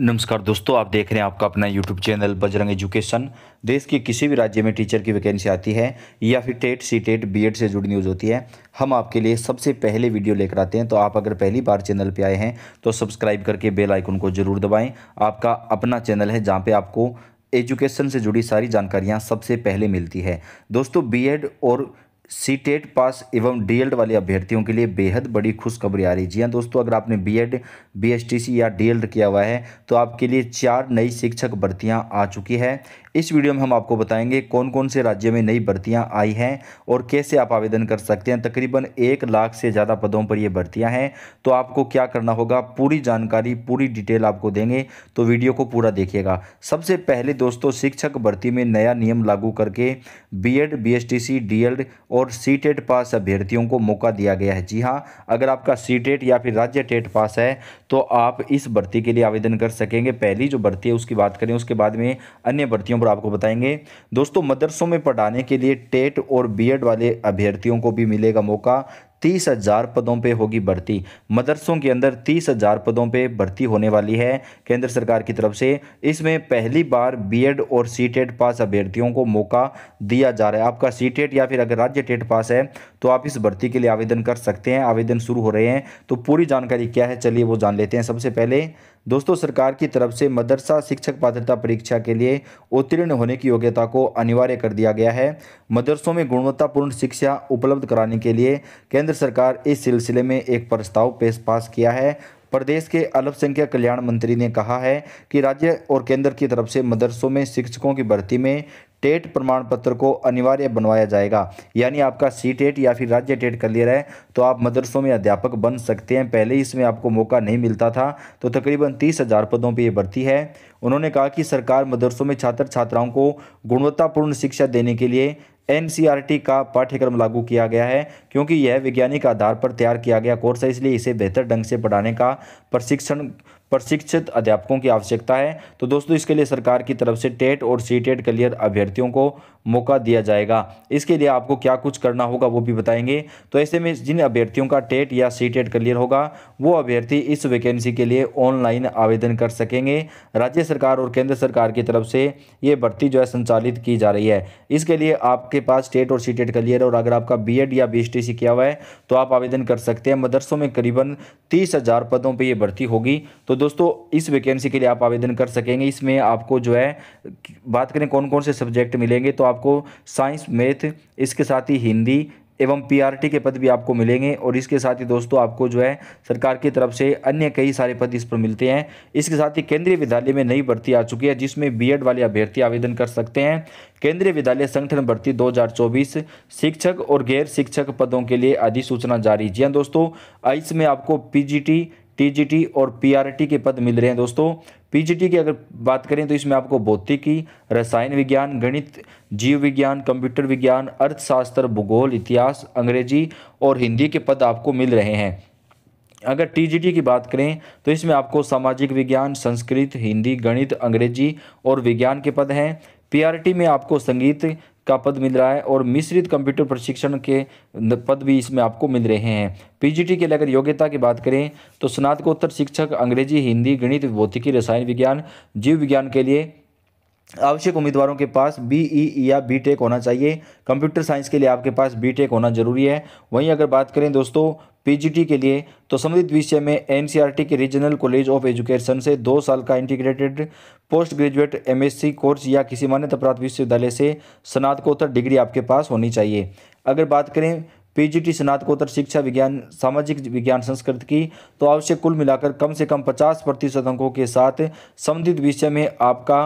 नमस्कार दोस्तों आप देख रहे हैं आपका अपना यूट्यूब चैनल बजरंग एजुकेशन देश के किसी भी राज्य में टीचर की वैकेंसी आती है या फिर टेट सी टेट बी से जुड़ी न्यूज़ होती है हम आपके लिए सबसे पहले वीडियो लेकर आते हैं तो आप अगर पहली बार चैनल पर आए हैं तो सब्सक्राइब करके बेल आइकन को ज़रूर दबाएँ आपका अपना चैनल है जहाँ पर आपको एजुकेशन से जुड़ी सारी जानकारियाँ सबसे पहले मिलती है दोस्तों बी और सी टेट पास एवं एल्ड वाले अभ्यर्थियों के लिए बेहद बड़ी खुशखबरी आ रही जी हाँ दोस्तों अगर आपने टी सी या एल्ड किया हुआ है तो आपके लिए चार नई शिक्षक भर्तियाँ आ चुकी है इस वीडियो में हम आपको बताएंगे कौन कौन से राज्य में नई भर्तियाँ आई हैं और कैसे आप आवेदन कर सकते हैं तकरीबन एक लाख से ज़्यादा पदों पर ये भर्तियाँ हैं तो आपको क्या करना होगा पूरी जानकारी पूरी डिटेल आपको देंगे तो वीडियो को पूरा देखिएगा सबसे पहले दोस्तों शिक्षक भर्ती में नया नियम लागू करके B Ed B S T C D El Ed और और सी टेट पास अभ्यर्थियों को मौका दिया गया है जी हाँ अगर आपका सी टेट या फिर राज्य टेट पास है तो आप इस भर्ती के लिए आवेदन कर सकेंगे पहली जो भर्ती है उसकी बात करें उसके बाद में अन्य भर्तियों पर आपको बताएंगे दोस्तों मदरसों में पढ़ाने के लिए टेट और बी वाले अभ्यर्थियों को भी मिलेगा मौका तीस हज़ार पदों पे होगी भर्ती मदरसों के अंदर तीस हज़ार पदों पे भर्ती होने वाली है केंद्र सरकार की तरफ से इसमें पहली बार बीएड और सी टेट पास अभ्यर्थियों को मौका दिया जा रहा है आपका सी टेट या फिर अगर राज्य टेट पास है तो आप इस भर्ती के लिए आवेदन कर सकते हैं आवेदन शुरू हो रहे हैं तो पूरी जानकारी क्या है चलिए वो जान लेते हैं सबसे पहले दोस्तों सरकार की तरफ से मदरसा शिक्षक पात्रता परीक्षा के लिए उत्तीर्ण होने की योग्यता को अनिवार्य कर दिया गया है मदरसों में गुणवत्तापूर्ण शिक्षा उपलब्ध कराने के लिए केंद्र सरकार इस सिलसिले में एक प्रस्ताव पेश पास किया है प्रदेश के अल्पसंख्यक कल्याण मंत्री ने कहा है कि राज्य और केंद्र की तरफ से मदरसों में शिक्षकों की भर्ती में टेट प्रमाण पत्र को अनिवार्य बनवाया जाएगा यानी आपका सी टेट या फिर राज्य टेट कर लिया है तो आप मदरसों में अध्यापक बन सकते हैं पहले ही इसमें आपको मौका नहीं मिलता था तो तकरीबन तीस हज़ार पदों पर यह भर्ती है उन्होंने कहा कि सरकार मदरसों में छात्र छात्राओं को गुणवत्तापूर्ण शिक्षा देने के लिए एन का पाठ्यक्रम लागू किया गया है क्योंकि यह वैज्ञानिक आधार पर तैयार किया गया कोर्स है इसलिए इसे बेहतर ढंग से पढ़ाने का प्रशिक्षण प्रशिक्षित अध्यापकों की आवश्यकता है तो दोस्तों इसके लिए सरकार की तरफ से टेट और सी टेट क्लियर अभ्यर्थियों को मौका दिया जाएगा इसके लिए आपको क्या कुछ करना होगा वो भी बताएंगे तो ऐसे में जिन अभ्यर्थियों का टेट या सी टेट क्लियर होगा वो अभ्यर्थी इस वैकेंसी के लिए ऑनलाइन आवेदन कर सकेंगे राज्य सरकार और केंद्र सरकार की तरफ से ये भर्ती जो है संचालित की जा रही है इसके लिए आपके पास टेट और सी टेट क्लियर और अगर आपका बी या बी किया हुआ है तो आप आवेदन कर सकते हैं मदरसों में करीबन तीस पदों पर यह भर्ती होगी तो दोस्तों इस वैकेंसी के लिए आप आवेदन कर सकेंगे इसमें आपको जो है बात करें कौन कौन से सब्जेक्ट मिलेंगे तो आपको साइंस मैथ इसके साथ ही हिंदी एवं पीआरटी के पद भी आपको मिलेंगे और इसके साथ ही दोस्तों आपको जो है सरकार की तरफ से अन्य कई सारे पद इस पर मिलते हैं इसके साथ ही केंद्रीय विद्यालय में नई भर्ती आ चुकी है जिसमें बीएड वाले अभ्यर्थी आवेदन कर सकते हैं केंद्रीय विद्यालय संगठन भर्ती 2024 शिक्षक और गैर शिक्षक पदों के लिए अधिसूचना जारी जी हाँ दोस्तों इसमें आपको पी टीजीटी और पीआरटी के पद मिल रहे हैं दोस्तों पीजीटी की अगर बात करें तो इसमें आपको भौतिकी रसायन विज्ञान गणित जीव विज्ञान कंप्यूटर विज्ञान अर्थशास्त्र भूगोल इतिहास अंग्रेजी और हिंदी के पद आपको मिल रहे हैं अगर टीजीटी की बात करें तो इसमें आपको सामाजिक विज्ञान संस्कृत हिंदी गणित अंग्रेजी और विज्ञान के पद हैं पीआरटी में आपको संगीत का पद मिल रहा है और मिश्रित कंप्यूटर प्रशिक्षण के पद भी इसमें आपको मिल रहे हैं पीजीटी के लिए अगर योग्यता की बात करें तो स्नातकोत्तर शिक्षक अंग्रेजी हिंदी गणित भौतिकी रसायन विज्ञान जीव विज्ञान के लिए आवश्यक उम्मीदवारों के पास बीई e या बीटेक होना चाहिए कंप्यूटर साइंस के लिए आपके पास बीटेक होना जरूरी है वहीं अगर बात करें दोस्तों पीजीटी के लिए तो संबंधित विषय में एन e के रीजनल कॉलेज ऑफ एजुकेशन से दो साल का integrated post graduate M course या किसी मान्यता प्राप्त विश्वविद्यालय से स्नातकोत्तर डिग्री आपके पास होनी चाहिए अगर बात करें पीजीटी स्नातकोत्तर शिक्षा विज्ञान सामाजिक विज्ञान संस्कृत की तो आवश्यक कुल मिलाकर कम से कम 50 प्रतिशत अंकों के साथ संबंधित विषय में आपका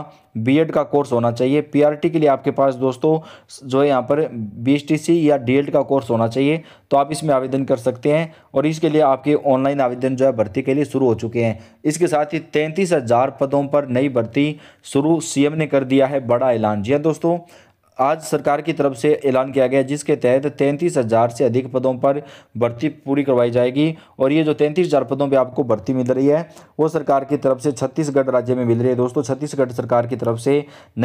बीएड का कोर्स होना चाहिए पीआरटी के लिए आपके पास दोस्तों जो है यहाँ पर बीएसटीसी या डीएड का कोर्स होना चाहिए तो आप इसमें आवेदन कर सकते हैं और इसके लिए आपके ऑनलाइन आवेदन जो है भर्ती के लिए शुरू हो चुके हैं इसके साथ ही तैंतीस हज़ार पदों पर नई भर्ती शुरू सी ने कर दिया है बड़ा ऐलान जी हाँ दोस्तों आज सरकार की तरफ से ऐलान किया गया जिसके तहत तैंतीस हज़ार से अधिक पदों पर भर्ती पूरी करवाई जाएगी और ये जो तैंतीस हज़ार पदों पर आपको भर्ती मिल रही है वो सरकार की तरफ से छत्तीसगढ़ राज्य में मिल रही है दोस्तों छत्तीसगढ़ सरकार की तरफ से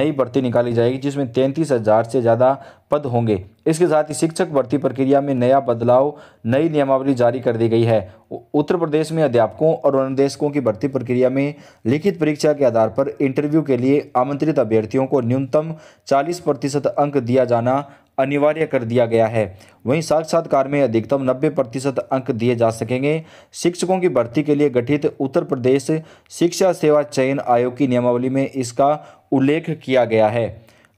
नई भर्ती निकाली जाएगी जिसमें तैंतीस हज़ार से ज़्यादा पद होंगे इसके साथ ही शिक्षक भर्ती प्रक्रिया में नया बदलाव नई नियमावली जारी कर दी गई है उत्तर प्रदेश में अध्यापकों और अनुदेशकों की भर्ती प्रक्रिया में लिखित परीक्षा के आधार पर इंटरव्यू के लिए आमंत्रित अभ्यर्थियों को न्यूनतम 40 प्रतिशत अंक दिया जाना अनिवार्य कर दिया गया है वहीं साक्षात्कार में अधिकतम 90 प्रतिशत अंक दिए जा सकेंगे शिक्षकों की भर्ती के लिए गठित उत्तर प्रदेश शिक्षा सेवा चयन आयोग की नियमावली में इसका उल्लेख किया गया है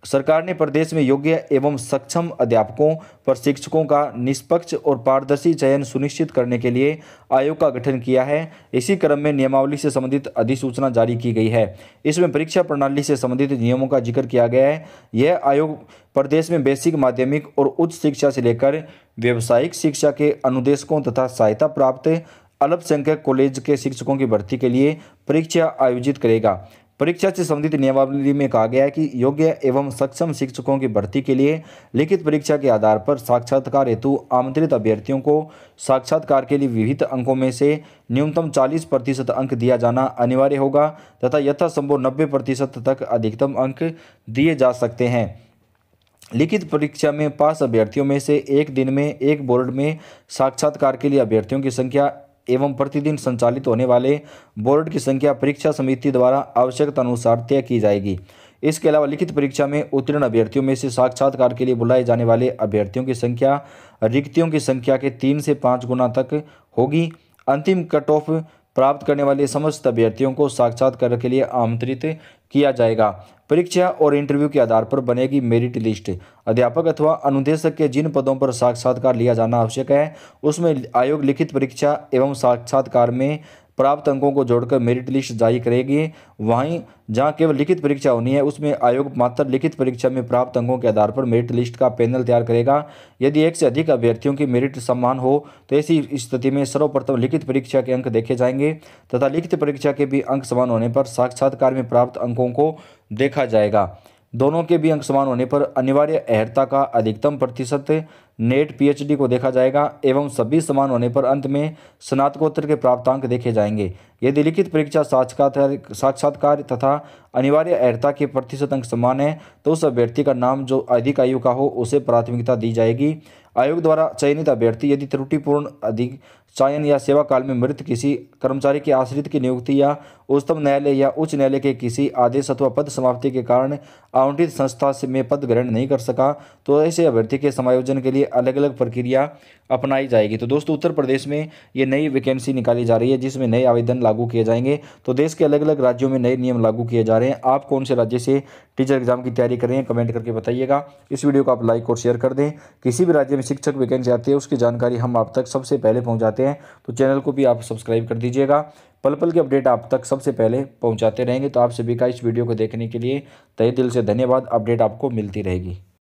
सरकार ने प्रदेश में योग्य एवं सक्षम अध्यापकों प्रशिक्षकों का निष्पक्ष और पारदर्शी चयन सुनिश्चित करने के लिए आयोग का गठन किया है इसी क्रम में नियमावली से संबंधित अधिसूचना जारी की गई है इसमें परीक्षा प्रणाली से संबंधित नियमों का जिक्र किया गया है यह आयोग प्रदेश में बेसिक माध्यमिक और उच्च शिक्षा से लेकर व्यावसायिक शिक्षा के अनुदेशकों तथा सहायता प्राप्त अल्पसंख्यक कॉलेज के शिक्षकों की भर्ती के लिए परीक्षा आयोजित करेगा परीक्षा से संबंधित नियमावली में कहा गया है कि योग्य एवं सक्षम शिक्षकों की भर्ती के लिए लिखित परीक्षा के आधार पर साक्षात्कार हेतु आमंत्रित अभ्यर्थियों को साक्षात्कार के लिए विहित अंकों में से न्यूनतम 40 प्रतिशत अंक दिया जाना अनिवार्य होगा तथा यथासंभव 90 प्रतिशत तक अधिकतम अंक दिए जा सकते हैं लिखित परीक्षा में पास अभ्यर्थियों में से एक दिन में एक बोर्ड में साक्षात्कार के लिए अभ्यर्थियों की संख्या एवं प्रतिदिन संचालित होने वाले बोर्ड की संख्या परीक्षा समिति द्वारा आवश्यकतानुसार तय की जाएगी इसके अलावा लिखित परीक्षा में उत्तीर्ण अभ्यर्थियों में से साक्षात्कार के लिए बुलाए जाने वाले अभ्यर्थियों की संख्या रिक्तियों की संख्या के तीन से पाँच गुना तक होगी अंतिम कट ऑफ प्राप्त करने वाले समस्त अभ्यर्थियों को साक्षात्कार के लिए आमंत्रित किया जाएगा परीक्षा और इंटरव्यू के आधार पर बनेगी मेरिट लिस्ट अध्यापक अथवा अनुदेशक के जिन पदों पर साक्षात्कार लिया जाना आवश्यक है उसमें आयोग लिखित परीक्षा एवं साक्षात्कार में प्राप्त अंकों को जोड़कर मेरिट लिस्ट जारी करेगी वहीं जहां केवल लिखित परीक्षा होनी है उसमें आयोग मात्र लिखित परीक्षा में प्राप्त अंकों के आधार पर मेरिट लिस्ट का पैनल तैयार करेगा यदि एक से अधिक अभ्यर्थियों की मेरिट सम्मान हो तो ऐसी स्थिति में सर्वप्रथम लिखित परीक्षा के अंक देखे जाएंगे तथा लिखित परीक्षा के भी अंक समान होने पर साक्षात्कार में प्राप्त अंकों को देखा जाएगा दोनों के भी अंक समान होने पर अनिवार्य अहर्ता का अधिकतम प्रतिशत नेट पीएचडी को देखा जाएगा एवं सभी समान होने पर अंत में स्नातकोत्तर के प्राप्तांक देखे जाएंगे यदि लिखित परीक्षा साक्षात्कार साक्षात्कार तथा अनिवार्य अहर्ता के प्रतिशत अंक समान है तो उस अभ्यर्थी का नाम जो अधिक आयु का हो उसे प्राथमिकता दी जाएगी आयोग द्वारा चयनित अभ्यर्थी यदि त्रुटिपूर्ण अधिक चयन या सेवा काल में मृत किसी कर्मचारी के आश्रित की नियुक्ति या उच्चतम न्यायालय या उच्च न्यायालय के किसी आदेश अथवा पद समाप्ति के कारण आवंटित संस्था से में पद ग्रहण नहीं कर सका तो ऐसे अभ्यर्थी के समायोजन के लिए अलग अलग प्रक्रिया अपनाई जाएगी तो दोस्तों उत्तर प्रदेश में ये नई वैकेंसी निकाली जा रही है जिसमें नए आवेदन लागू किए जाएंगे तो देश के अलग अलग राज्यों में नए नियम लागू किए जा रहे हैं आप कौन से राज्य से टीचर एग्जाम की तैयारी कर रहे हैं कमेंट करके बताइएगा इस वीडियो को आप लाइक और शेयर कर दें किसी भी राज्य में शिक्षक वैकेंसी आती है उसकी जानकारी हम आप तक सबसे पहले पहुँचाते हैं तो चैनल को भी आप सब्सक्राइब कर दीजिएगा पल पल के अपडेट आप तक सबसे पहले पहुँचाते रहेंगे तो आप सभी का इस वीडियो को देखने के लिए तय दिल से धन्यवाद अपडेट आपको मिलती रहेगी